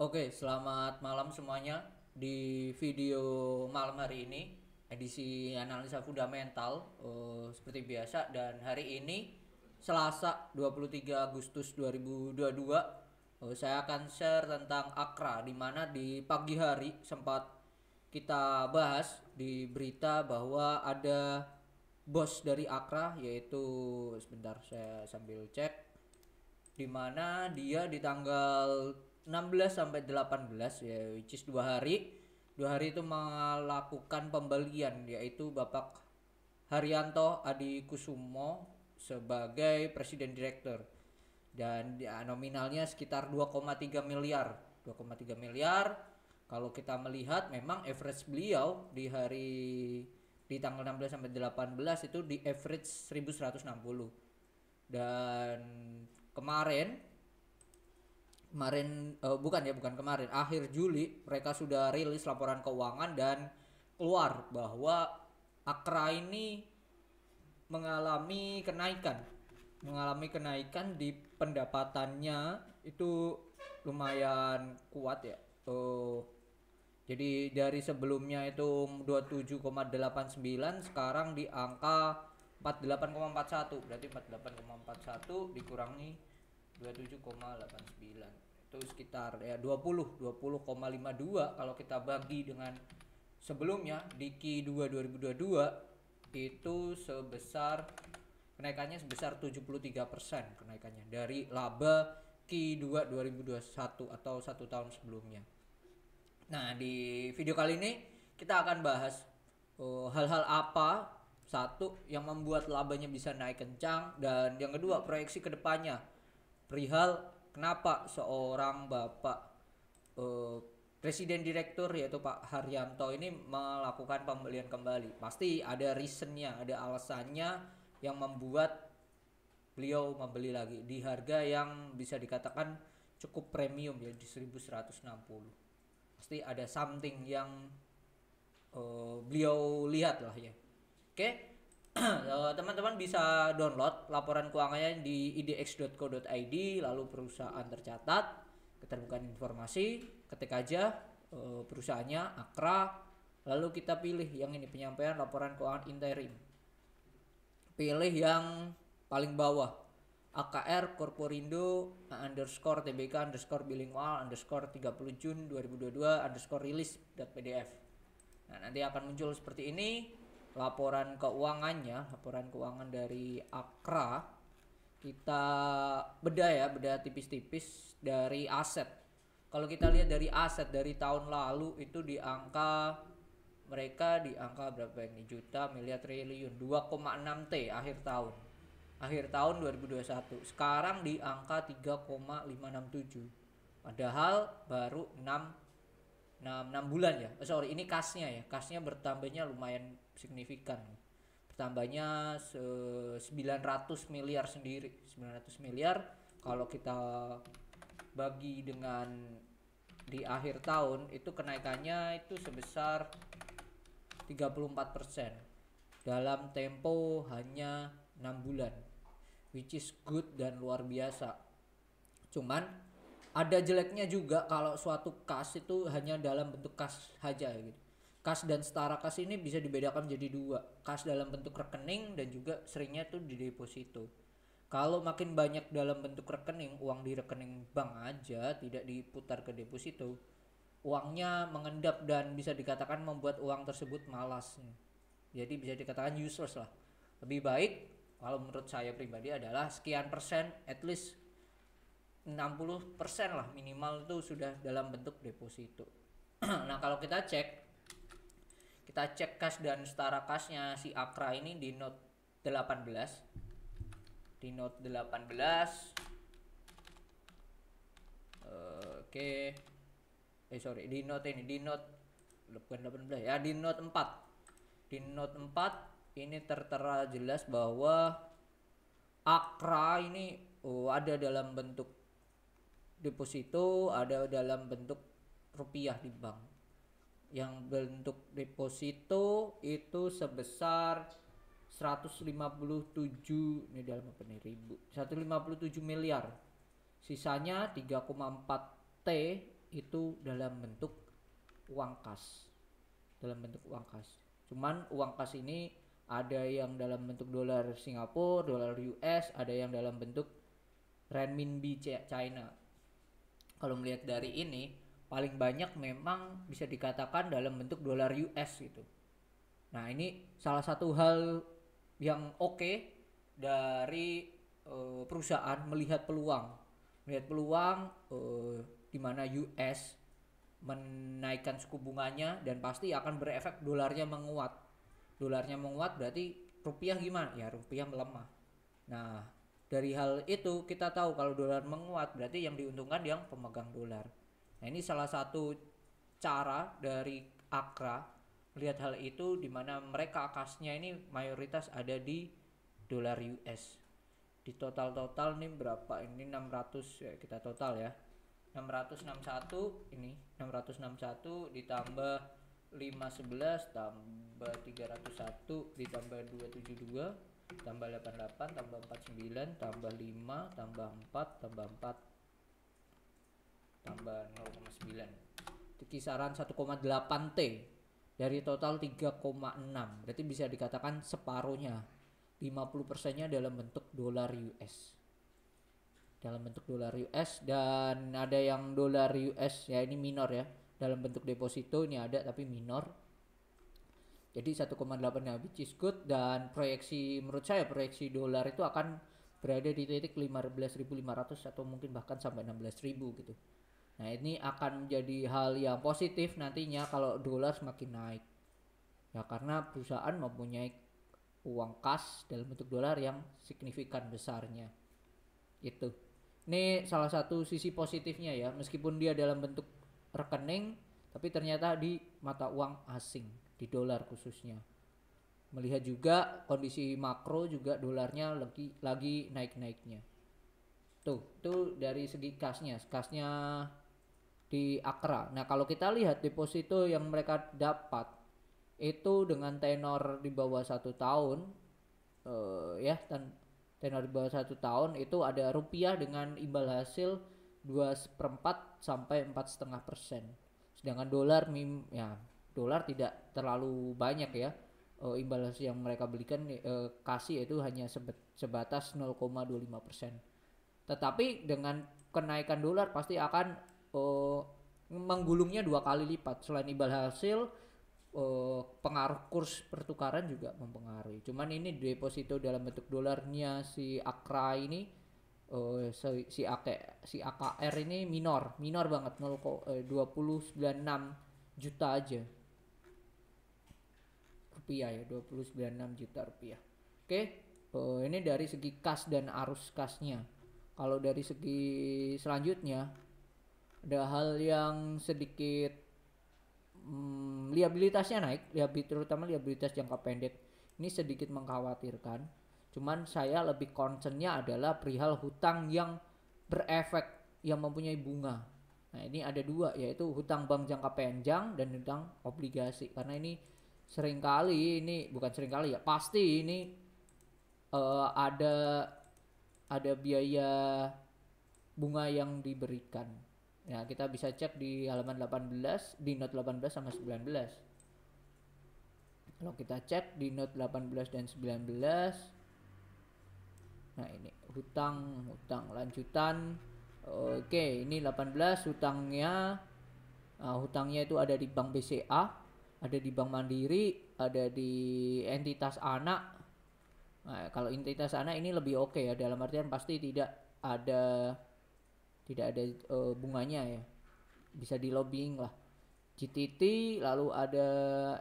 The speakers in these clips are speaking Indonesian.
Oke, selamat malam semuanya. Di video malam hari ini, edisi analisa fundamental uh, seperti biasa dan hari ini Selasa 23 Agustus 2022 uh, eh, saya akan share tentang Akra di mana di pagi hari sempat kita bahas di berita bahwa ada bos dari Akra yaitu sebentar saya sambil cek di mana dia di tanggal 16 sampai 18 ya which is dua hari dua hari itu melakukan pembelian yaitu Bapak Haryanto Adi Kusumo sebagai presiden direktur dan ya, nominalnya sekitar 2,3 miliar 2,3 miliar kalau kita melihat memang average beliau di hari di tanggal 16 sampai 18 itu di average 1160 dan kemarin kemarin uh, bukan ya bukan kemarin akhir Juli mereka sudah rilis laporan keuangan dan keluar bahwa Akra ini mengalami kenaikan mengalami kenaikan di pendapatannya itu lumayan kuat ya uh, jadi dari sebelumnya itu 27,89 sekarang di angka 48,41 berarti 48,41 dikurangi 27,89 itu sekitar ya 20 20,52 kalau kita bagi dengan sebelumnya di Q2 2022 itu sebesar kenaikannya sebesar 73% kenaikannya dari laba Q2 2021 atau satu tahun sebelumnya. Nah, di video kali ini kita akan bahas oh, hal-hal uh, apa satu yang membuat labanya bisa naik kencang dan yang kedua proyeksi kedepannya perihal kenapa seorang bapak eh, presiden direktur yaitu Pak Haryanto ini melakukan pembelian kembali. Pasti ada reasonnya, ada alasannya yang membuat beliau membeli lagi di harga yang bisa dikatakan cukup premium ya di 1160. Pasti ada something yang eh, beliau lihat lah ya. Oke. Okay? Eh, teman-teman bisa download laporan keuangannya di idx.co.id lalu perusahaan tercatat keterbukaan informasi ketik aja eh, perusahaannya akra lalu kita pilih yang ini penyampaian laporan keuangan interim pilih yang paling bawah AKR Korporindo underscore TBK underscore bilingual underscore 30 Jun 2022 underscore release.pdf .pdf nah nanti akan muncul seperti ini laporan keuangannya, laporan keuangan dari Akra. Kita beda ya, beda tipis-tipis dari aset. Kalau kita lihat dari aset dari tahun lalu itu di angka mereka di angka berapa ini juta miliar triliun 2,6 T akhir tahun. Akhir tahun 2021. Sekarang di angka 3,567. Padahal baru 6 6, 6 bulan ya oh, sorry ini kasnya ya kasnya bertambahnya lumayan signifikan bertambahnya 900 miliar sendiri 900 miliar kalau kita bagi dengan di akhir tahun itu kenaikannya itu sebesar 34% dalam tempo hanya 6 bulan which is good dan luar biasa cuman ada jeleknya juga kalau suatu kas itu hanya dalam bentuk kas saja gitu kas dan setara kas ini bisa dibedakan menjadi dua kas dalam bentuk rekening dan juga seringnya tuh di deposito kalau makin banyak dalam bentuk rekening uang di rekening bank aja tidak diputar ke deposito uangnya mengendap dan bisa dikatakan membuat uang tersebut malas jadi bisa dikatakan useless lah lebih baik kalau menurut saya pribadi adalah sekian persen at least 60% lah minimal itu sudah dalam bentuk deposito. nah, kalau kita cek kita cek kas dan setara kasnya si Akra ini di note 18. Di note 18 belas, oke okay. eh sorry di note ini di note bukan 18 ya di note 4. Di note 4 ini tertera jelas bahwa Akra ini oh, ada dalam bentuk deposito ada dalam bentuk rupiah di bank yang bentuk deposito itu sebesar 157 ini dalam apa nih ribu 157 miliar sisanya 3,4 T itu dalam bentuk uang kas dalam bentuk uang kas cuman uang kas ini ada yang dalam bentuk dolar Singapura dolar US ada yang dalam bentuk renminbi China kalau melihat dari ini paling banyak memang bisa dikatakan dalam bentuk dolar US gitu. Nah, ini salah satu hal yang oke okay dari uh, perusahaan melihat peluang. Melihat peluang uh, di mana US menaikkan suku bunganya dan pasti akan berefek dolarnya menguat. Dolarnya menguat berarti rupiah gimana? Ya, rupiah melemah. Nah, dari hal itu kita tahu kalau dolar menguat berarti yang diuntungkan yang pemegang dolar. Nah, ini salah satu cara dari Akra lihat hal itu di mana mereka kasnya ini mayoritas ada di dolar US. Di total-total nih berapa? Ini 600 ya kita total ya. 661 ini 661 ditambah 511 tambah 301 ditambah 272 tambah 88 tambah 49 tambah 5 tambah 4 tambah 4 tambah 0,9 itu kisaran 1,8 T dari total 3,6 berarti bisa dikatakan separuhnya 50 persennya dalam bentuk dolar US dalam bentuk dolar US dan ada yang dolar US ya ini minor ya dalam bentuk deposito ini ada tapi minor jadi 1,8 which is good dan proyeksi menurut saya proyeksi dolar itu akan berada di titik 15.500 atau mungkin bahkan sampai 16.000 gitu. Nah, ini akan menjadi hal yang positif nantinya kalau dolar semakin naik. Ya karena perusahaan mempunyai uang kas dalam bentuk dolar yang signifikan besarnya. Itu. Ini salah satu sisi positifnya ya, meskipun dia dalam bentuk rekening tapi ternyata di mata uang asing di dolar khususnya melihat juga kondisi makro juga dolarnya lagi lagi naik naiknya tuh itu dari segi kasnya kasnya di Akra nah kalau kita lihat deposito yang mereka dapat itu dengan tenor di bawah satu tahun uh, ya dan tenor di bawah satu tahun itu ada rupiah dengan imbal hasil dua seperempat sampai empat setengah persen sedangkan dolar mim ya dolar tidak terlalu banyak ya eh, imbal hasil yang mereka belikan uh, kasih itu hanya sebet, sebatas 0,25 persen tetapi dengan kenaikan dolar pasti akan uh, menggulungnya dua kali lipat selain imbal hasil uh, pengaruh kurs pertukaran juga mempengaruhi cuman ini deposito dalam bentuk dolarnya si Akra ini uh, si, si AK si AKR ini minor, minor banget eh, enam juta aja. Rupiah ya, 296 juta rupiah. Oke, okay? uh, eh, ini dari segi kas dan arus kasnya. Kalau dari segi selanjutnya ada hal yang sedikit hmm, liabilitasnya naik, liabilitas terutama liabilitas jangka pendek. Ini sedikit mengkhawatirkan Cuman saya lebih concernnya adalah perihal hutang yang berefek yang mempunyai bunga. Nah ini ada dua yaitu hutang bank jangka panjang dan hutang obligasi karena ini seringkali ini bukan seringkali ya pasti ini uh, ada ada biaya bunga yang diberikan. Ya, kita bisa cek di halaman 18, di note 18 sama 19. Kalau kita cek di note 18 dan 19, Nah, ini hutang, hutang lanjutan. Oke, ini 18 hutangnya uh, hutangnya itu ada di Bank BCA, ada di Bank Mandiri, ada di entitas anak. Nah, kalau entitas anak ini lebih oke okay ya dalam artian pasti tidak ada tidak ada uh, bunganya ya. Bisa di lobbying lah. GTT, lalu ada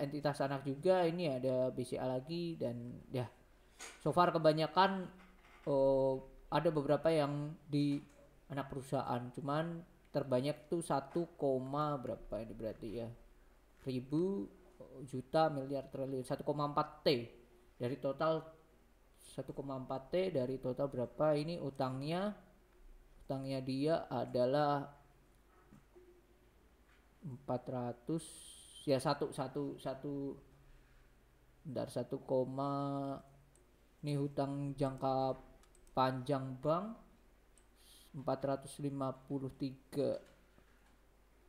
entitas anak juga, ini ada BCA lagi dan ya so far kebanyakan oh, ada beberapa yang di anak perusahaan cuman terbanyak tuh satu koma berapa ini berarti ya ribu juta miliar triliun 1,4 T dari total 1,4 T dari total berapa ini utangnya utangnya dia adalah 400 ya satu satu satu dari satu koma ini hutang jangka panjang bank 453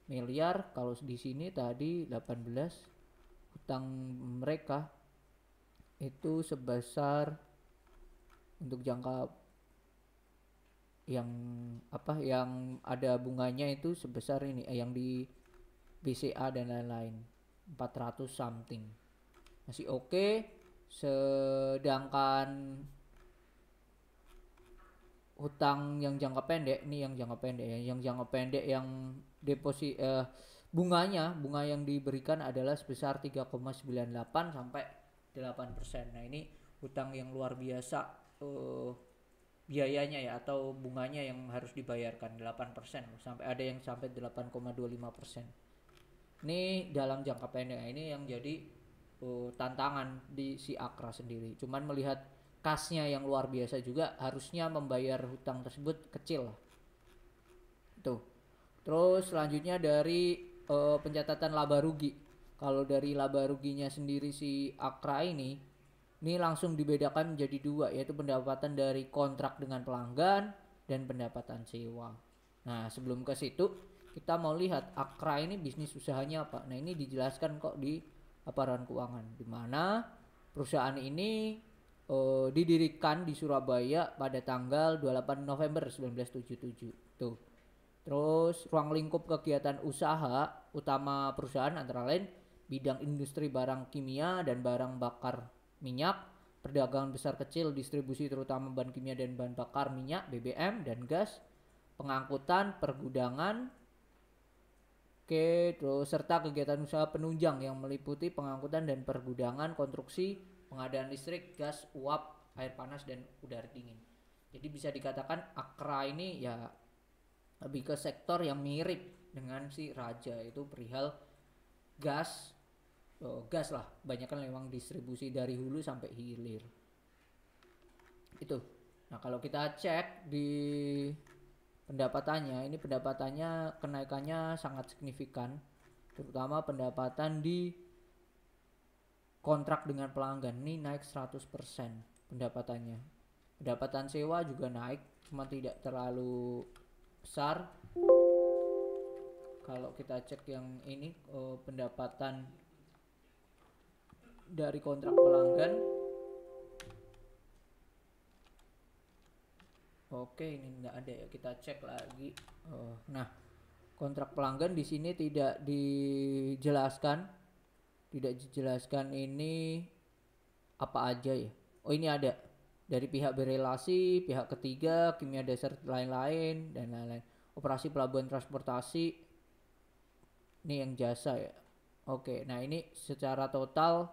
miliar kalau di sini tadi 18 hutang mereka itu sebesar untuk jangka yang apa yang ada bunganya itu sebesar ini eh, yang di BCA dan lain-lain 400 something masih oke okay. sedangkan hutang yang jangka pendek nih yang jangka pendek yang yang jangka pendek yang deposit eh, bunganya bunga yang diberikan adalah sebesar 3,98 sampai 8 persen nah ini hutang yang luar biasa uh, biayanya ya atau bunganya yang harus dibayarkan 8 persen sampai ada yang sampai 8,25 persen ini dalam jangka pendek nah, ini yang jadi uh, tantangan di si Akra sendiri cuman melihat kasnya yang luar biasa juga harusnya membayar hutang tersebut kecil tuh terus selanjutnya dari uh, pencatatan laba rugi kalau dari laba ruginya sendiri si Akra ini ini langsung dibedakan menjadi dua yaitu pendapatan dari kontrak dengan pelanggan dan pendapatan sewa nah sebelum ke situ kita mau lihat Akra ini bisnis usahanya apa nah ini dijelaskan kok di aparan keuangan di mana perusahaan ini uh, didirikan di Surabaya pada tanggal 28 November 1977. Tuh. Terus ruang lingkup kegiatan usaha utama perusahaan antara lain bidang industri barang kimia dan barang bakar minyak, perdagangan besar kecil, distribusi terutama bahan kimia dan bahan bakar minyak, BBM dan gas, pengangkutan, pergudangan, Oke, terus serta kegiatan usaha penunjang yang meliputi pengangkutan dan pergudangan, konstruksi, pengadaan listrik, gas, uap, air panas dan udara dingin. Jadi bisa dikatakan Akra ini ya lebih ke sektor yang mirip dengan si raja itu perihal gas oh, gas lah banyak kan memang distribusi dari hulu sampai hilir itu nah kalau kita cek di pendapatannya ini pendapatannya kenaikannya sangat signifikan terutama pendapatan di kontrak dengan pelanggan ini naik 100% pendapatannya. Pendapatan sewa juga naik, cuma tidak terlalu besar. Kalau kita cek yang ini oh, pendapatan dari kontrak pelanggan. Oke, ini tidak ada ya. Kita cek lagi. Oh, nah, kontrak pelanggan di sini tidak dijelaskan tidak dijelaskan ini apa aja ya. Oh ini ada dari pihak berelasi, pihak ketiga, kimia dasar lain-lain dan lain-lain. Operasi pelabuhan transportasi ini yang jasa ya. Oke, nah ini secara total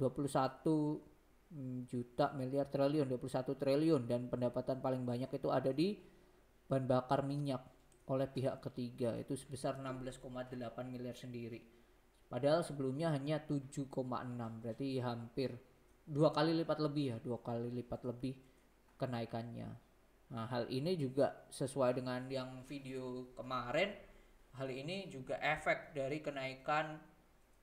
21 hmm, juta miliar triliun, 21 triliun dan pendapatan paling banyak itu ada di bahan bakar minyak oleh pihak ketiga itu sebesar 16,8 miliar sendiri. Padahal sebelumnya hanya 7,6 berarti hampir dua kali lipat lebih ya, dua kali lipat lebih kenaikannya. Nah, hal ini juga sesuai dengan yang video kemarin. Hal ini juga efek dari kenaikan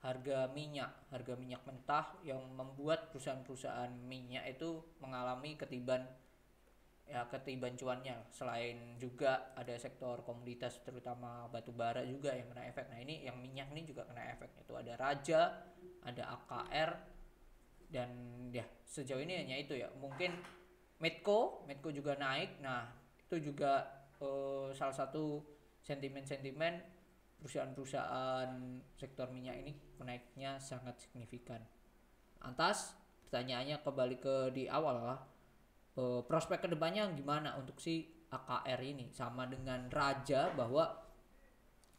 harga minyak, harga minyak mentah yang membuat perusahaan-perusahaan minyak itu mengalami ketiban ya ketiban cuannya selain juga ada sektor komoditas terutama batu bara juga yang kena efek nah ini yang minyak ini juga kena efek itu ada raja ada AKR dan ya sejauh ini hanya itu ya mungkin Medco Medco juga naik nah itu juga eh, salah satu sentimen-sentimen perusahaan-perusahaan sektor minyak ini naiknya sangat signifikan antas pertanyaannya kembali ke di awal lah uh, prospek kedepannya gimana untuk si AKR ini sama dengan Raja bahwa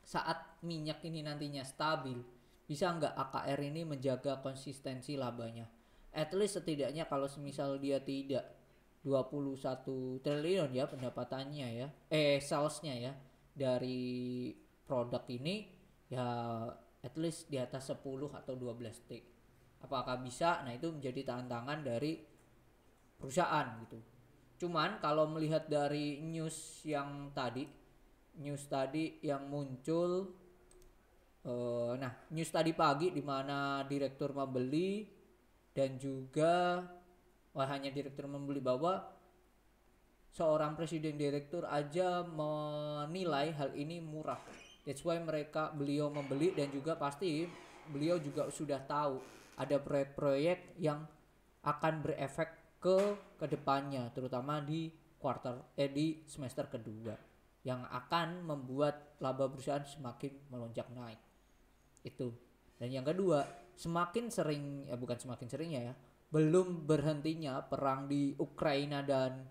saat minyak ini nantinya stabil bisa nggak AKR ini menjaga konsistensi labanya at least setidaknya kalau semisal dia tidak 21 triliun ya pendapatannya ya eh salesnya ya dari produk ini ya at least di atas 10 atau 12 T apakah bisa nah itu menjadi tantangan dari perusahaan gitu. Cuman kalau melihat dari news yang tadi, news tadi yang muncul uh, nah, news tadi pagi di mana direktur membeli dan juga wah hanya direktur membeli bahwa seorang presiden direktur aja menilai hal ini murah. That's why mereka beliau membeli dan juga pasti beliau juga sudah tahu ada proyek-proyek yang akan berefek ke kedepannya terutama di quarter eh di semester kedua yang akan membuat laba perusahaan semakin melonjak naik itu dan yang kedua semakin sering ya bukan semakin seringnya ya belum berhentinya perang di Ukraina dan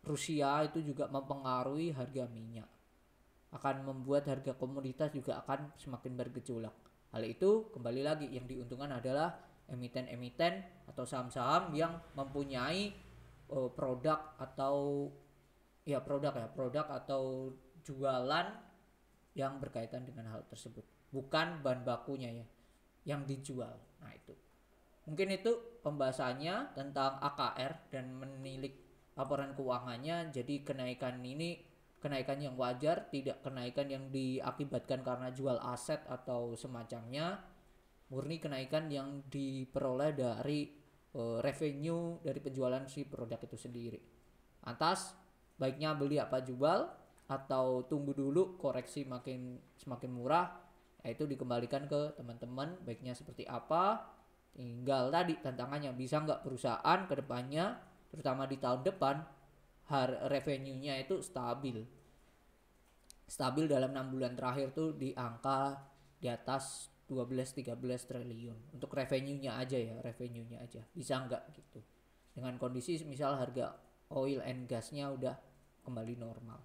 Rusia itu juga mempengaruhi harga minyak akan membuat harga komoditas juga akan semakin bergejolak hal itu kembali lagi yang diuntungkan adalah emiten-emiten atau saham-saham yang mempunyai uh, produk atau ya produk ya produk atau jualan yang berkaitan dengan hal tersebut bukan bahan bakunya ya yang dijual nah itu mungkin itu pembahasannya tentang AKR dan menilik laporan keuangannya jadi kenaikan ini kenaikan yang wajar tidak kenaikan yang diakibatkan karena jual aset atau semacamnya murni kenaikan yang diperoleh dari uh, revenue dari penjualan si produk itu sendiri. Atas baiknya beli apa jual atau tunggu dulu koreksi makin semakin murah itu dikembalikan ke teman-teman baiknya seperti apa tinggal tadi tantangannya bisa nggak perusahaan kedepannya terutama di tahun depan har revenue-nya itu stabil stabil dalam enam bulan terakhir tuh di angka di atas 12-13 triliun untuk revenue-nya aja ya revenue-nya aja bisa nggak gitu dengan kondisi misal harga oil and gasnya udah kembali normal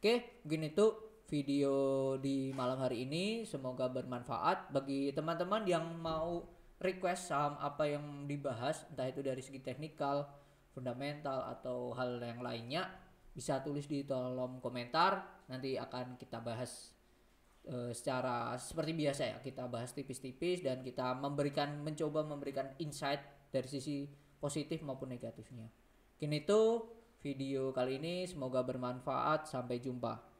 oke begini tuh video di malam hari ini semoga bermanfaat bagi teman-teman yang mau request saham apa yang dibahas entah itu dari segi teknikal fundamental atau hal yang lainnya bisa tulis di kolom komentar nanti akan kita bahas Eh, secara seperti biasa ya kita bahas tipis-tipis dan kita memberikan mencoba memberikan insight dari sisi positif maupun negatifnya. Kini itu video kali ini semoga bermanfaat sampai jumpa.